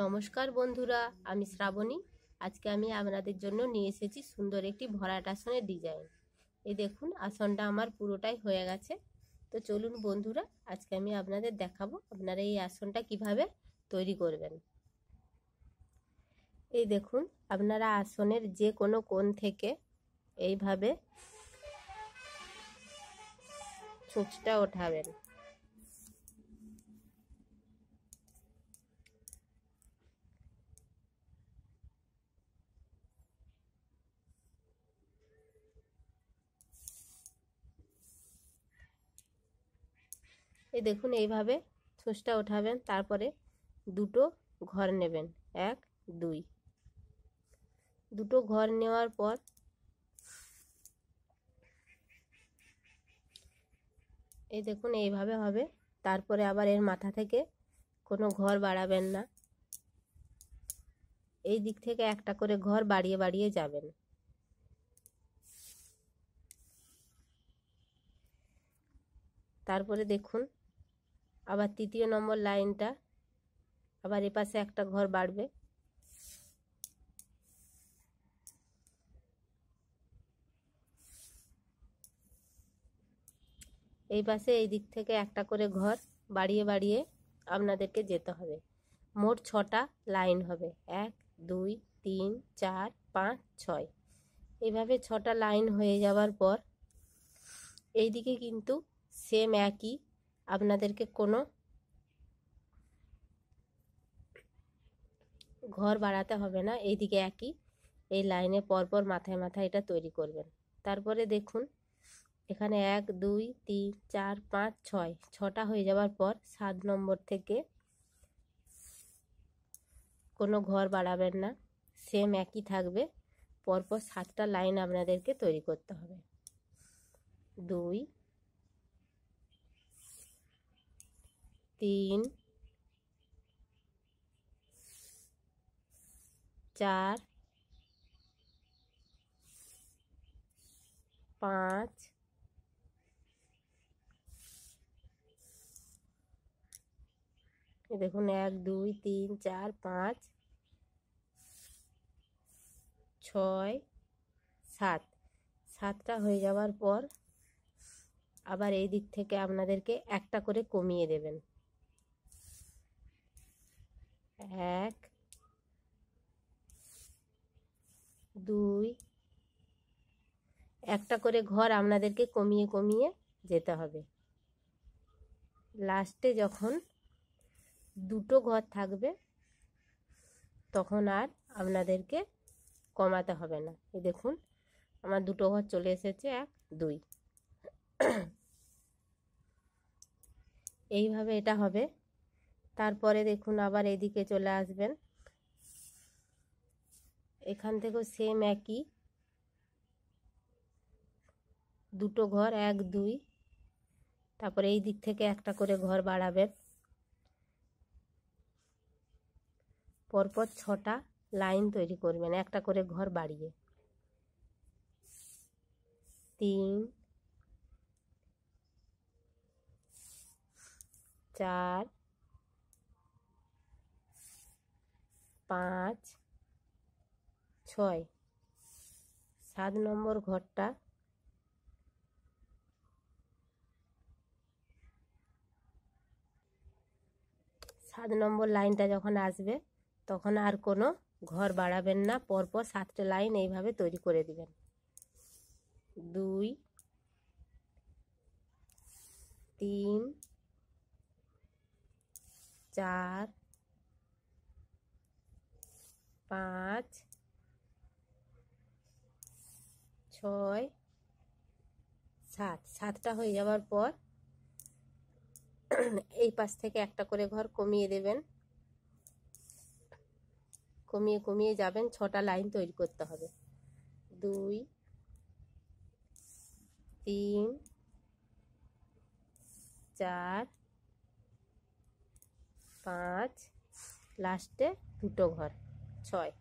নমস্কার বন্ধুরা আমি শ্রাবণী আজকে আমি আপনাদের জন্য নিয়ে এসেছি সুন্দর একটি ভরাট আসনের ডিজাইন এই দেখুন আসনটা আমার পুরোটাই হয়ে গেছে তো চলুন বন্ধুরা আজকে আমি আপনাদের দেখাবো আপনারা এই আসনটা কিভাবে তৈরি করবেন এই দেখুন আপনারা আসনের যে কোনো কোণ থেকে এইভাবে ছুঁচটা ওঠাবেন এই দেখুন এইভাবে ছুঁচটা ওঠাবেন তারপরে দুটো ঘর নেবেন এক দুই দুটো ঘর নেওয়ার পর এই দেখুন এইভাবে হবে তারপরে আবার এর মাথা থেকে কোনো ঘর বাড়াবেন না এই দিক থেকে একটা করে ঘর বাড়িয়ে বাড়িয়ে যাবেন তারপরে দেখুন আবার তৃতীয় নম্বর লাইনটা আবার এপাশে একটা ঘর বাড়বে এই পাশে এই দিক থেকে একটা করে ঘর বাড়িয়ে বাড়িয়ে আপনাদেরকে যেতে হবে মোট ছটা লাইন হবে এক দুই তিন চার পাঁচ ছয় এইভাবে ছটা লাইন হয়ে যাওয়ার পর এইদিকে কিন্তু সেম একই আপনাদেরকে কোনো ঘর বাড়াতে হবে না এইদিকে একই এই লাইনে পরপর মাথায় মাথায় এটা তৈরি করবেন তারপরে দেখুন এখানে এক দুই তিন চার পাঁচ ছয় ছটা হয়ে যাওয়ার পর সাত নম্বর থেকে কোনো ঘর বাড়াবেন না সেম একই থাকবে পরপর সাতটা লাইন আপনাদেরকে তৈরি করতে হবে দুই তিন চার পাঁচ দেখুন এক দুই তিন চার পাঁচ ছয় সাত সাতটা হয়ে যাওয়ার পর আবার এই দিক থেকে আপনাদেরকে একটা করে কমিয়ে দেবেন এক দুই একটা করে ঘর আপনাদেরকে কমিয়ে কমিয়ে যেতে হবে লাস্টে যখন দুটো ঘর থাকবে তখন আর আপনাদেরকে কমাতে হবে না এই দেখুন আমার দুটো ঘর চলে এসেছে এক দুই এইভাবে এটা হবে তারপরে দেখুন আবার এদিকে চলে আসবেন এখান থেকেও সেম একই দুটো ঘর এক দুই তারপরে এই দিক থেকে একটা করে ঘর বাড়াবেন পরপর ছটা লাইন তৈরি করবেন একটা করে ঘর বাড়িয়ে তিন চার পাঁচ ছয় সাত নম্বর ঘরটা সাত নম্বর লাইনটা যখন আসবে তখন আর কোনো ঘর বাড়াবেন না পরপর সাতটা লাইন এইভাবে তৈরি করে দিবেন দুই তিন চার পাঁচ ছয় সাত সাতটা হয়ে যাওয়ার পর এই পাশ থেকে একটা করে ঘর কমিয়ে দেবেন কমিয়ে কমিয়ে যাবেন ছটা লাইন তৈরি করতে হবে দুই তিন চার পাঁচ লাস্টে দুটো ঘর ছয়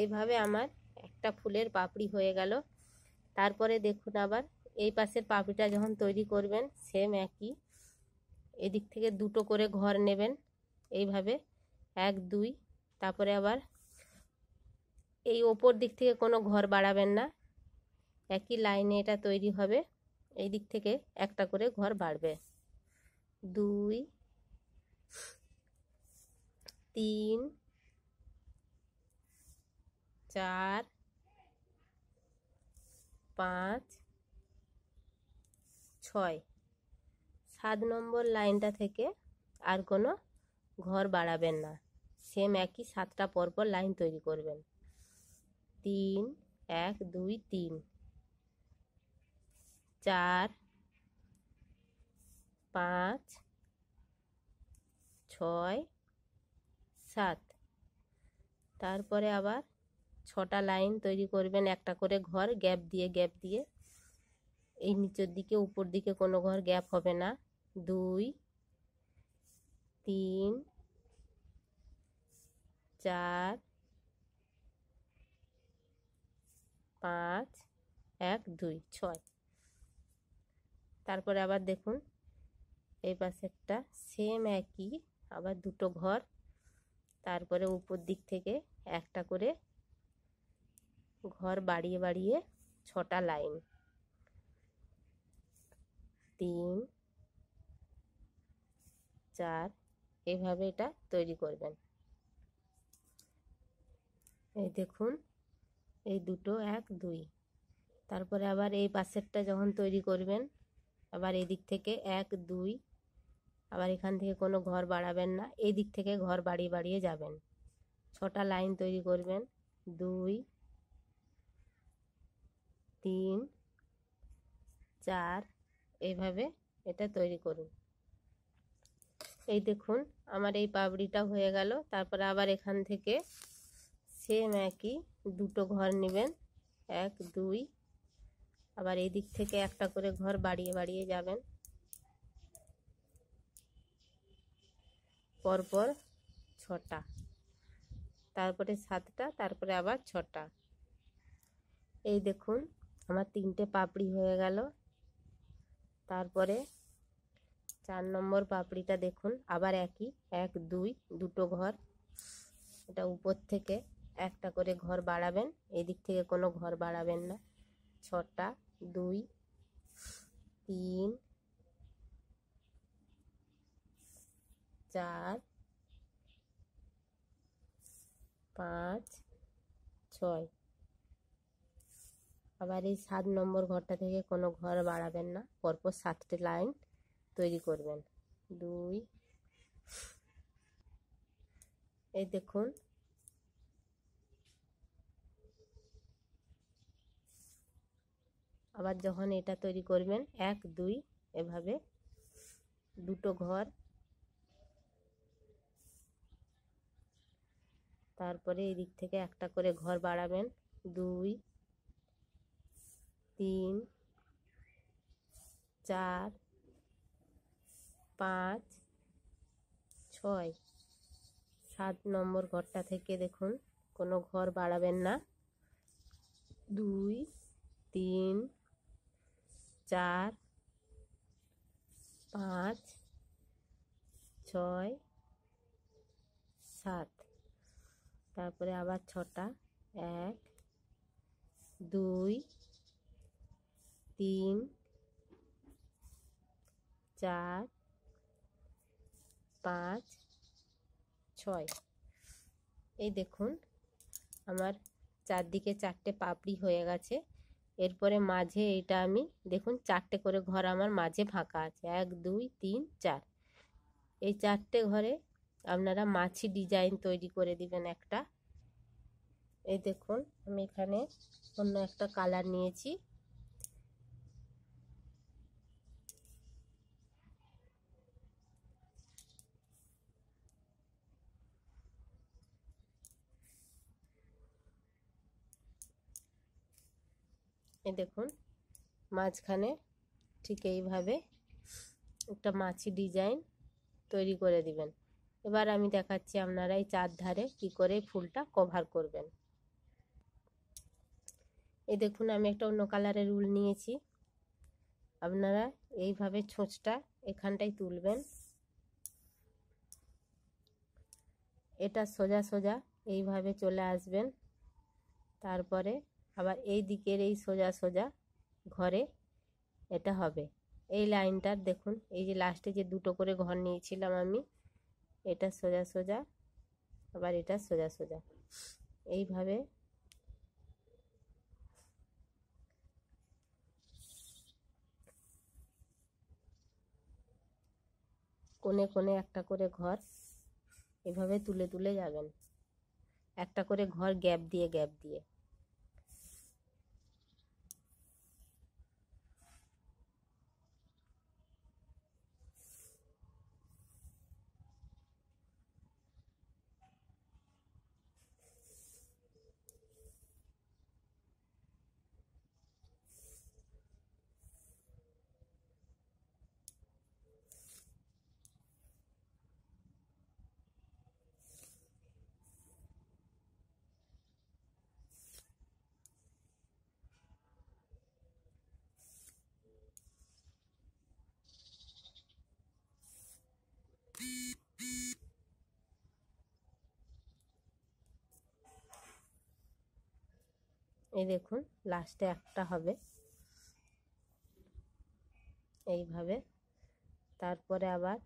এইভাবে আমার একটা ফুলের পাপড়ি হয়ে গেল তারপরে দেখুন আবার এই পাশের পাপড়িটা যখন তৈরি করবেন সেম একই এদিক থেকে দুটো করে ঘর নেবেন এইভাবে এক দুই তারপরে আবার এই ওপর দিক থেকে কোনো ঘর বাড়াবেন না একই লাইনে এটা তৈরি হবে এই দিক থেকে একটা করে ঘর বাড়বে দুই তিন চার পাঁচ ছয় সাত নম্বর লাইনটা থেকে আর কোনো ঘর বাড়াবেন না সেম একই সাতটা পরপর লাইন তৈরি করবেন তিন এক দুই তিন চার পাঁচ ছয় সাত তারপরে আবার ছটা লাইন তৈরি করবেন একটা করে ঘর গ্যাপ দিয়ে গ্যাপ দিয়ে এই নিচের দিকে উপর দিকে কোনো ঘর গ্যাপ হবে না দুই তিন চার পাঁচ এক দুই ছয় তারপরে আবার দেখুন এই পাশে একটা সেম একই আবার দুটো ঘর তারপরে উপর দিক থেকে একটা করে ঘর বাড়িয়ে বাড়িয়ে ছটা লাইন তিন চার এভাবে এটা তৈরি করবেন এই দেখুন এই দুটো এক দুই তারপরে আবার এই পাশেরটা যখন তৈরি করবেন আবার এদিক থেকে এক দুই আবার এখান থেকে কোনো ঘর বাড়াবেন না এই দিক থেকে ঘর বাড়িয়ে বাড়িয়ে যাবেন ছটা লাইন তৈরি করবেন দুই তিন চার এইভাবে এটা তৈরি করুন এই দেখুন আমার এই পাবড়িটা হয়ে গেল তারপরে আবার এখান থেকে সেম একই দুটো ঘর নেবেন এক দুই আবার এই দিক থেকে একটা করে ঘর বাড়িয়ে বাড়িয়ে যাবেন পরপর ছটা তারপরে সাতটা তারপরে আবার ছটা এই দেখুন আমার তিনটে পাপড়ি হয়ে গেল তারপরে চার নম্বর পাপড়িটা দেখুন আবার একই এক দুই দুটো ঘর এটা উপর থেকে একটা করে ঘর বাড়াবেন এদিক থেকে কোনো ঘর বাড়াবেন না ছটা দুই তিন চার পাঁচ ছয় আবার এই সাত নম্বর ঘরটা থেকে কোনো ঘর বাড়াবেন না পরপর সাতটি লাইন তৈরি করবেন দুই এই দেখুন আবার যখন এটা তৈরি করবেন এক দুই এভাবে দুটো ঘর তারপরে এই দিক থেকে একটা করে ঘর বাড়াবেন দুই তিন চার পাঁচ ছয় সাত নম্বর ঘরটা থেকে দেখুন কোনো ঘর বাড়াবেন না দুই তিন চার পাঁচ ছয় সাত তারপরে আবার ছটা এক দুই তিন চার পাঁচ ছয় এই দেখুন আমার চারদিকে চারটে পাপড়ি হয়ে গেছে এরপরে মাঝে এটা আমি দেখুন চারটে করে ঘর আমার মাঝে ফাঁকা আছে এক দুই তিন চার এই চারটে ঘরে আপনারা মাছি ডিজাইন তৈরি করে দিবেন একটা এই দেখুন আমি এখানে অন্য একটা কালার নিয়েছি এ দেখুন মাঝখানে ঠিক এইভাবে একটা মাছি ডিজাইন তৈরি করে দিবেন এবার আমি দেখাচ্ছি আপনারা এই চার ধারে কী করে ফুলটা কভার করবেন এ দেখুন আমি একটা অন্য কালারের উল নিয়েছি আপনারা এইভাবে ছোঁচটা এখানটাই তুলবেন এটা সোজা সোজা এইভাবে চলে আসবেন তারপরে আবার এই দিকের এই সোজা সোজা ঘরে এটা হবে এই লাইনটার দেখুন এই যে লাস্টে যে দুটো করে ঘর নিয়েছিলাম আমি এটা সোজা সোজা আবার এটা সোজা সোজা এইভাবে কোণে কোণে একটা করে ঘর এভাবে তুলে তুলে যাবেন একটা করে ঘর গ্যাপ দিয়ে গ্যাপ দিয়ে এই দেখুন লাস্টে একটা হবে এইভাবে তারপরে আবার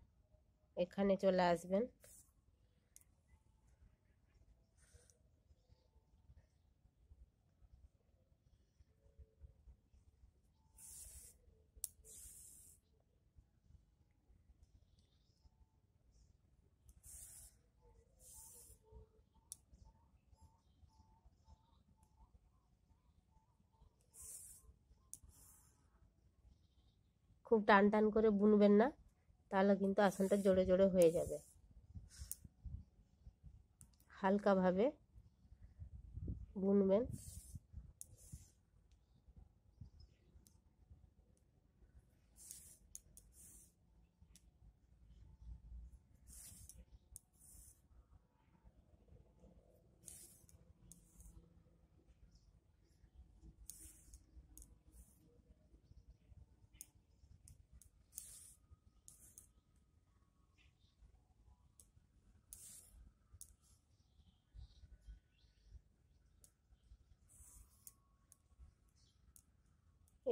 এখানে চলে আসবেন খুব টান টান করে বুনবেন না তাহলে কিন্তু আসনটা জোরে জোরে হয়ে যাবে হালকাভাবে বুনবেন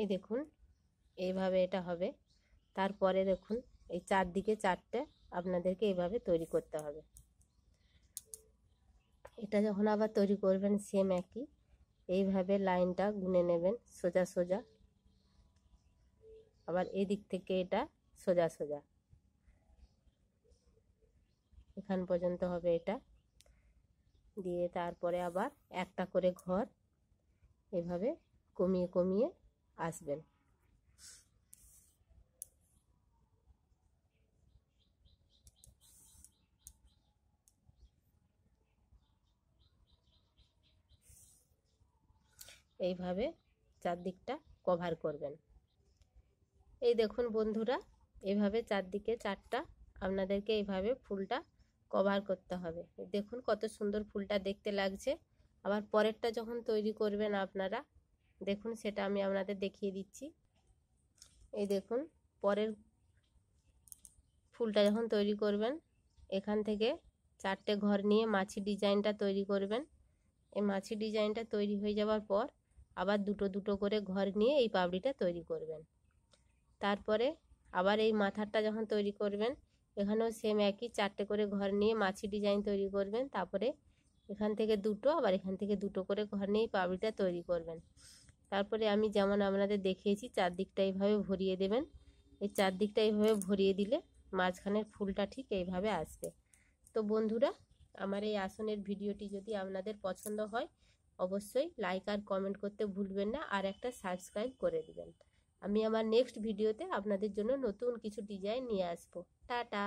এই দেখুন এইভাবে এটা হবে তারপরে দেখুন এই চারদিকে চারটে আপনাদেরকে এইভাবে তৈরি করতে হবে এটা যখন আবার তৈরি করবেন সেম একই এইভাবে লাইনটা গুনে নেবেন সোজা সোজা আবার এদিক থেকে এটা সোজা সোজা এখান পর্যন্ত হবে এটা দিয়ে তারপরে আবার একটা করে ঘর এভাবে কমিয়ে কমিয়ে আসবেন এইভাবে চারদিকটা কভার করবেন এই দেখুন বন্ধুরা এভাবে চারদিকে চারটা আপনাদেরকে এইভাবে ফুলটা কভার করতে হবে দেখুন কত সুন্দর ফুলটা দেখতে লাগছে আবার পরেরটা যখন তৈরি করবেন আপনারা দেখুন সেটা আমি আপনাদের দেখিয়ে দিচ্ছি এই দেখুন পরের ফুলটা যখন তৈরি করবেন এখান থেকে চারটে ঘর নিয়ে মাছি ডিজাইনটা তৈরি করবেন এই মাছি ডিজাইনটা তৈরি হয়ে যাওয়ার পর আবার দুটো দুটো করে ঘর নিয়ে এই পাবড়িটা তৈরি করবেন তারপরে আবার এই মাথারটা যখন তৈরি করবেন এখানেও সেম একই চারটে করে ঘর নিয়ে মাছি ডিজাইন তৈরি করবেন তারপরে এখান থেকে দুটো আবার এখান থেকে দুটো করে ঘর নিয়ে পাবড়িটা তৈরি করবেন তারপরে আমি যেমন আপনাদের দেখিয়েছি চারদিকটা এইভাবে ভরিয়ে দেবেন এই চারদিকটা এইভাবে ভরিয়ে দিলে মাঝখানের ফুলটা ঠিক এইভাবে আসবে তো বন্ধুরা আমার এই আসনের ভিডিওটি যদি আপনাদের পছন্দ হয় অবশ্যই লাইক আর কমেন্ট করতে ভুলবেন না আর একটা সাবস্ক্রাইব করে দেবেন আমি আমার নেক্সট ভিডিওতে আপনাদের জন্য নতুন কিছু ডিজাইন নিয়ে আসবো টাটা